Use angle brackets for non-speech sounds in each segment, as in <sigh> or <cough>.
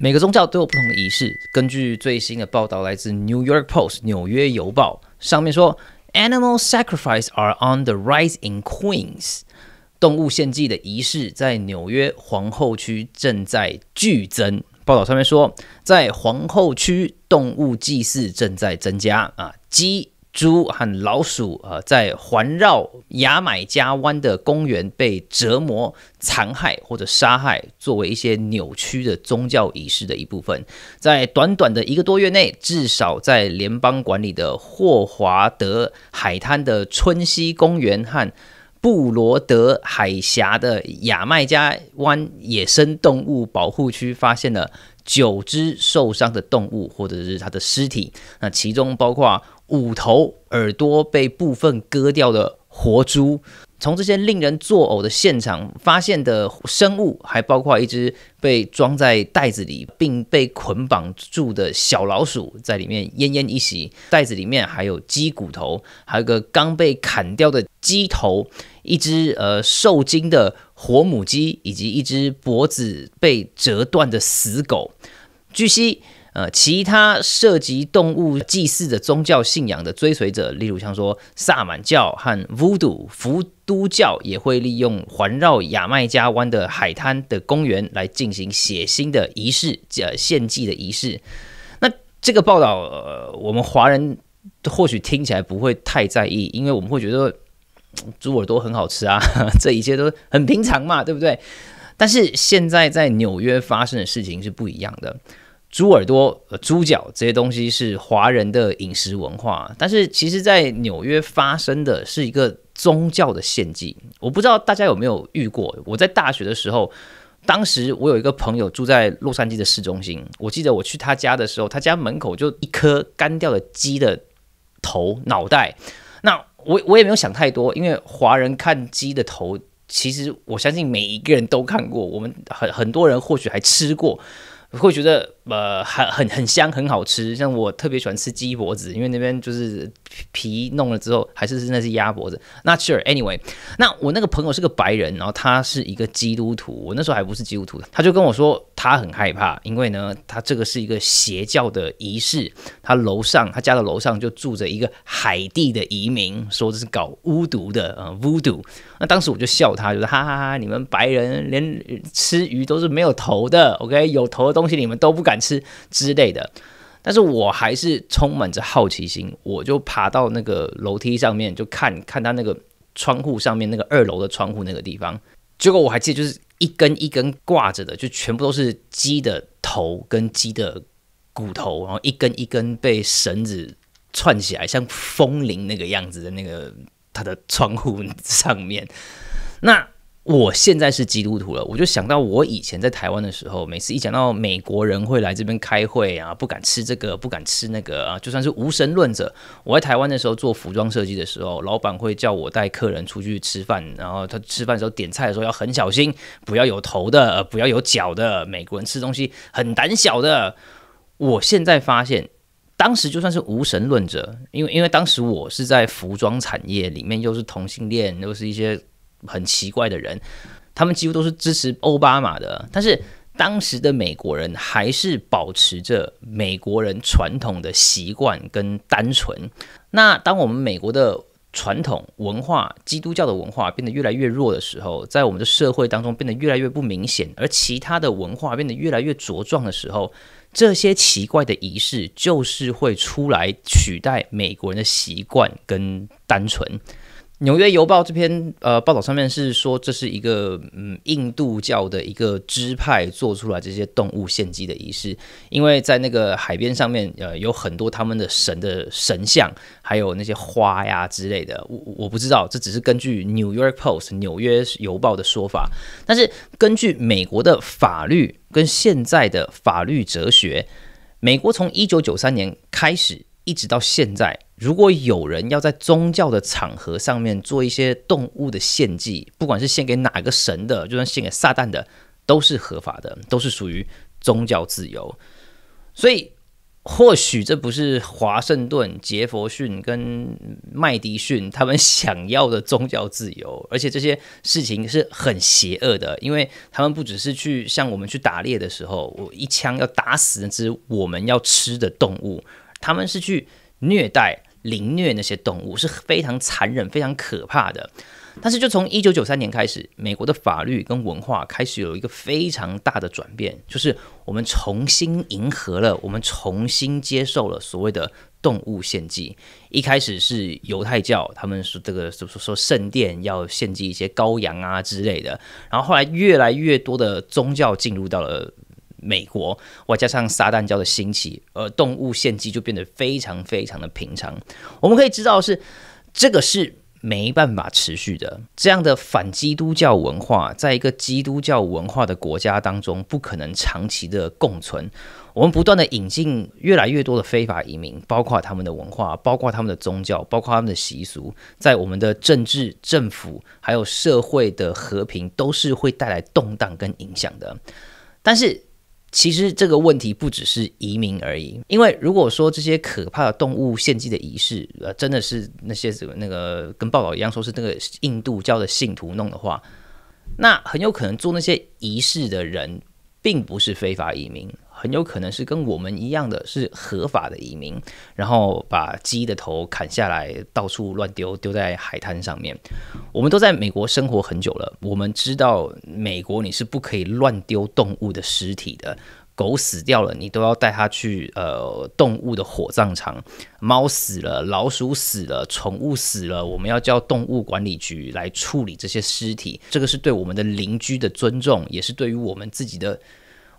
每个宗教都有不同的仪式。根据最新的报道，来自《New York Post》纽约邮报上面说，animal sacrifice are on the rise in Queens。动物献祭的仪式在纽约皇后区正在剧增。报道上面说，在皇后区，动物祭祀正在增加啊，鸡。猪和老鼠啊，在环绕牙买加湾的公园被折磨、残害或者杀害，作为一些扭曲的宗教仪式的一部分。在短短的一个多月内，至少在联邦管理的霍华德海滩的春溪公园和布罗德海峡的牙买加湾野生动物保护区，发现了九只受伤的动物，或者是它的尸体。那其中包括。五头耳朵被部分割掉的活猪，从这些令人作呕的现场发现的生物，还包括一只被装在袋子里并被捆绑住的小老鼠，在里面奄奄一息。袋子里面还有鸡骨头，还有个刚被砍掉的鸡头，一只呃受惊的活母鸡，以及一只脖子被折断的死狗。据悉。呃，其他涉及动物祭祀的宗教信仰的追随者，例如像说萨满教和巫都、o 伏都教，也会利用环绕牙买加湾的海滩的公园来进行血腥的仪式，呃，献祭的仪式。那这个报道，我们华人或许听起来不会太在意，因为我们会觉得 <tsk> 猪耳朵很好吃啊，<laughs> 这一切都很平常嘛，对不对？但是现在在纽约发生的事情是不一样的。猪耳朵、猪脚这些东西是华人的饮食文化，但是其实，在纽约发生的是一个宗教的献祭。我不知道大家有没有遇过？我在大学的时候，当时我有一个朋友住在洛杉矶的市中心，我记得我去他家的时候，他家门口就一颗干掉的鸡的头脑袋。那我我也没有想太多，因为华人看鸡的头，其实我相信每一个人都看过，我们很很多人或许还吃过，会觉得。呃，很很很香，很好吃。像我特别喜欢吃鸡脖子，因为那边就是皮弄了之后，还是是那是鸭脖子。Not sure，Anyway，那我那个朋友是个白人，然后他是一个基督徒，我那时候还不是基督徒，他就跟我说他很害怕，因为呢，他这个是一个邪教的仪式。他楼上，他家的楼上就住着一个海地的移民，说这是搞巫毒的，呃，巫毒。那当时我就笑他，就是哈哈哈，你们白人连吃鱼都是没有头的，OK，有头的东西你们都不敢。吃之类的，但是我还是充满着好奇心，我就爬到那个楼梯上面，就看看他那个窗户上面那个二楼的窗户那个地方。结果我还记得，就是一根一根挂着的，就全部都是鸡的头跟鸡的骨头，然后一根一根被绳子串起来，像风铃那个样子的那个他的窗户上面，那。我现在是基督徒了，我就想到我以前在台湾的时候，每次一讲到美国人会来这边开会啊，不敢吃这个，不敢吃那个啊。就算是无神论者，我在台湾的时候做服装设计的时候，老板会叫我带客人出去吃饭，然后他吃饭的时候点菜的时候要很小心，不要有头的，不要有脚的。美国人吃东西很胆小的。我现在发现，当时就算是无神论者，因为因为当时我是在服装产业里面，又是同性恋，又是一些。很奇怪的人，他们几乎都是支持奥巴马的，但是当时的美国人还是保持着美国人传统的习惯跟单纯。那当我们美国的传统文化、基督教的文化变得越来越弱的时候，在我们的社会当中变得越来越不明显，而其他的文化变得越来越茁壮的时候，这些奇怪的仪式就是会出来取代美国人的习惯跟单纯。纽约邮报这篇呃报道上面是说，这是一个嗯印度教的一个支派做出来这些动物献祭的仪式，因为在那个海边上面，呃，有很多他们的神的神像，还有那些花呀之类的。我我不知道，这只是根据《New York Post》纽约邮报的说法，但是根据美国的法律跟现在的法律哲学，美国从一九九三年开始一直到现在。如果有人要在宗教的场合上面做一些动物的献祭，不管是献给哪个神的，就算献给撒旦的，都是合法的，都是属于宗教自由。所以，或许这不是华盛顿、杰佛逊跟麦迪逊他们想要的宗教自由，而且这些事情是很邪恶的，因为他们不只是去像我们去打猎的时候，我一枪要打死那只我们要吃的动物，他们是去虐待。凌虐那些动物是非常残忍、非常可怕的。但是，就从一九九三年开始，美国的法律跟文化开始有一个非常大的转变，就是我们重新迎合了，我们重新接受了所谓的动物献祭。一开始是犹太教，他们说这个说说圣殿要献祭一些羔羊啊之类的，然后后来越来越多的宗教进入到了。美国外加上撒旦教的兴起，而动物献祭就变得非常非常的平常。我们可以知道，是这个是没办法持续的。这样的反基督教文化，在一个基督教文化的国家当中，不可能长期的共存。我们不断的引进越来越多的非法移民，包括他们的文化，包括他们的宗教，包括他们的习俗，在我们的政治、政府还有社会的和平，都是会带来动荡跟影响的。但是。其实这个问题不只是移民而已，因为如果说这些可怕的动物献祭的仪式，呃，真的是那些什么那个跟报道一样说是那个印度教的信徒弄的话，那很有可能做那些仪式的人并不是非法移民。很有可能是跟我们一样的是合法的移民，然后把鸡的头砍下来到处乱丢，丢在海滩上面。我们都在美国生活很久了，我们知道美国你是不可以乱丢动物的尸体的。狗死掉了，你都要带它去呃动物的火葬场；猫死了，老鼠死了，宠物死了，我们要叫动物管理局来处理这些尸体。这个是对我们的邻居的尊重，也是对于我们自己的。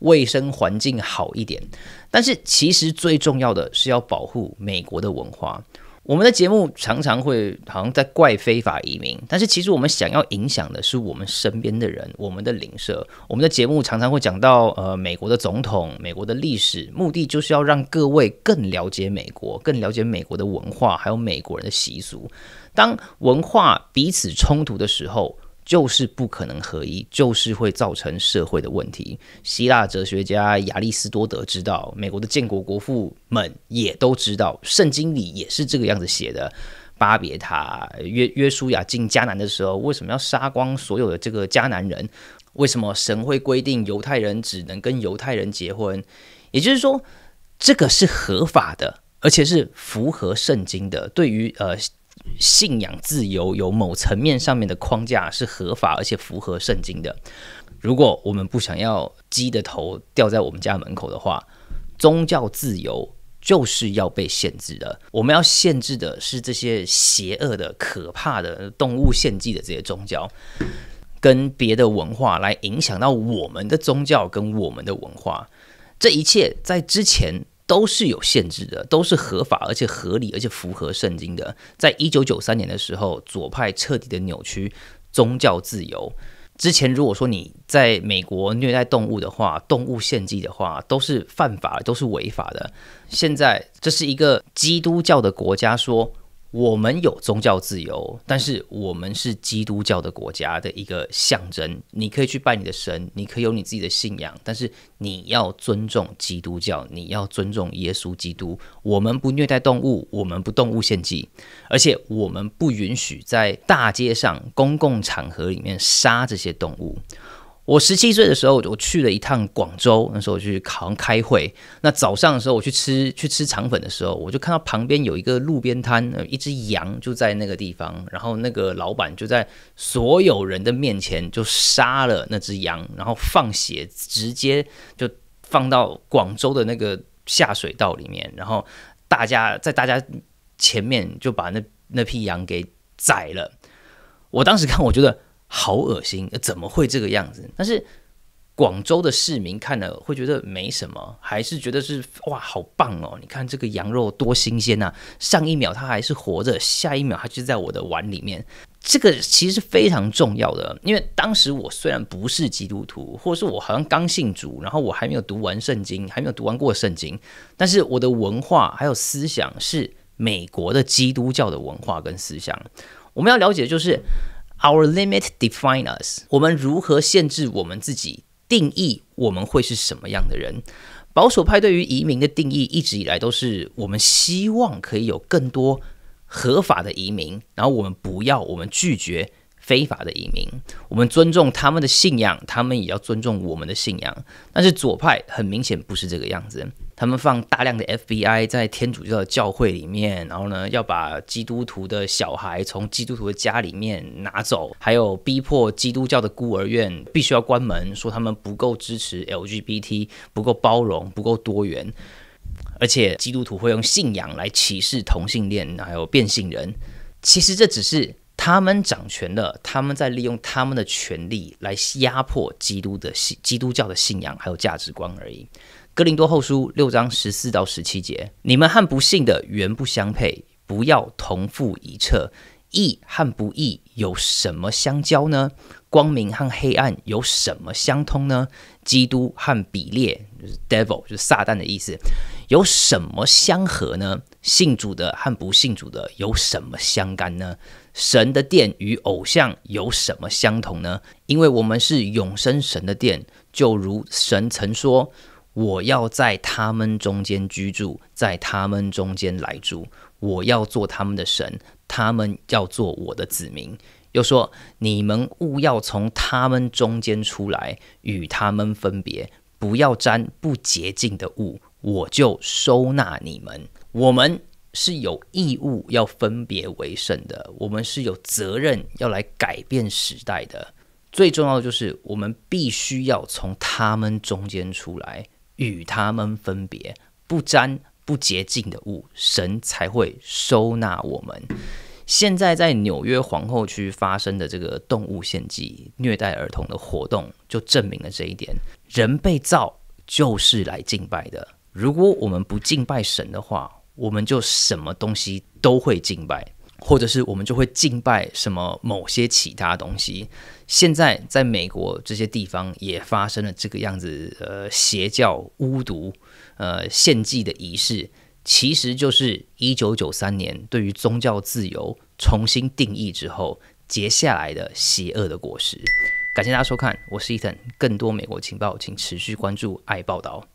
卫生环境好一点，但是其实最重要的是要保护美国的文化。我们的节目常常会好像在怪非法移民，但是其实我们想要影响的是我们身边的人、我们的邻舍。我们的节目常常会讲到呃美国的总统、美国的历史，目的就是要让各位更了解美国、更了解美国的文化，还有美国人的习俗。当文化彼此冲突的时候，就是不可能合一，就是会造成社会的问题。希腊哲学家亚里士多德知道，美国的建国国父们也都知道，《圣经》里也是这个样子写的。巴别塔，约约书亚进迦南的时候，为什么要杀光所有的这个迦南人？为什么神会规定犹太人只能跟犹太人结婚？也就是说，这个是合法的，而且是符合《圣经》的。对于呃。信仰自由有某层面上面的框架是合法而且符合圣经的。如果我们不想要鸡的头掉在我们家门口的话，宗教自由就是要被限制的。我们要限制的是这些邪恶的、可怕的动物献祭的这些宗教，跟别的文化来影响到我们的宗教跟我们的文化。这一切在之前。都是有限制的，都是合法，而且合理，而且符合圣经的。在一九九三年的时候，左派彻底的扭曲宗教自由。之前如果说你在美国虐待动物的话，动物献祭的话，都是犯法，都是违法的。现在这是一个基督教的国家，说。我们有宗教自由，但是我们是基督教的国家的一个象征。你可以去拜你的神，你可以有你自己的信仰，但是你要尊重基督教，你要尊重耶稣基督。我们不虐待动物，我们不动物献祭，而且我们不允许在大街上、公共场合里面杀这些动物。我十七岁的时候，我去了一趟广州。那时候我去考像开会。那早上的时候，我去吃去吃肠粉的时候，我就看到旁边有一个路边摊，一只羊就在那个地方。然后那个老板就在所有人的面前就杀了那只羊，然后放血，直接就放到广州的那个下水道里面。然后大家在大家前面就把那那批羊给宰了。我当时看，我觉得。好恶心，怎么会这个样子？但是广州的市民看了会觉得没什么，还是觉得是哇，好棒哦！你看这个羊肉多新鲜呐，上一秒它还是活着，下一秒它就在我的碗里面。这个其实是非常重要的，因为当时我虽然不是基督徒，或者是我好像刚信主，然后我还没有读完圣经，还没有读完过圣经，但是我的文化还有思想是美国的基督教的文化跟思想。我们要了解就是。Our limit define us。我们如何限制我们自己，定义我们会是什么样的人？保守派对于移民的定义一直以来都是，我们希望可以有更多合法的移民，然后我们不要，我们拒绝非法的移民，我们尊重他们的信仰，他们也要尊重我们的信仰。但是左派很明显不是这个样子。他们放大量的 FBI 在天主教的教会里面，然后呢，要把基督徒的小孩从基督徒的家里面拿走，还有逼迫基督教的孤儿院必须要关门，说他们不够支持 LGBT，不够包容，不够多元，而且基督徒会用信仰来歧视同性恋，还有变性人。其实这只是他们掌权了，他们在利用他们的权力来压迫基督的信、基督教的信仰还有价值观而已。哥林多后书六章十四到十七节，你们和不幸的原不相配，不要同父一辙。义和不义有什么相交呢？光明和黑暗有什么相通呢？基督和比列就是 devil，就是撒旦的意思，有什么相合呢？信主的和不信主的有什么相干呢？神的殿与偶像有什么相同呢？因为我们是永生神的殿，就如神曾说。我要在他们中间居住，在他们中间来住。我要做他们的神，他们要做我的子民。又说：“你们务要从他们中间出来，与他们分别，不要沾不洁净的物，我就收纳你们。”我们是有义务要分别为圣的，我们是有责任要来改变时代的。最重要的就是，我们必须要从他们中间出来。与他们分别，不沾不洁净的物，神才会收纳我们。现在在纽约皇后区发生的这个动物献祭、虐待儿童的活动，就证明了这一点。人被造就是来敬拜的。如果我们不敬拜神的话，我们就什么东西都会敬拜。或者是我们就会敬拜什么某些其他东西。现在在美国这些地方也发生了这个样子，呃，邪教巫毒，呃，献祭的仪式，其实就是一九九三年对于宗教自由重新定义之后结下来的邪恶的果实。感谢大家收看，我是伊藤，更多美国情报请持续关注爱报道。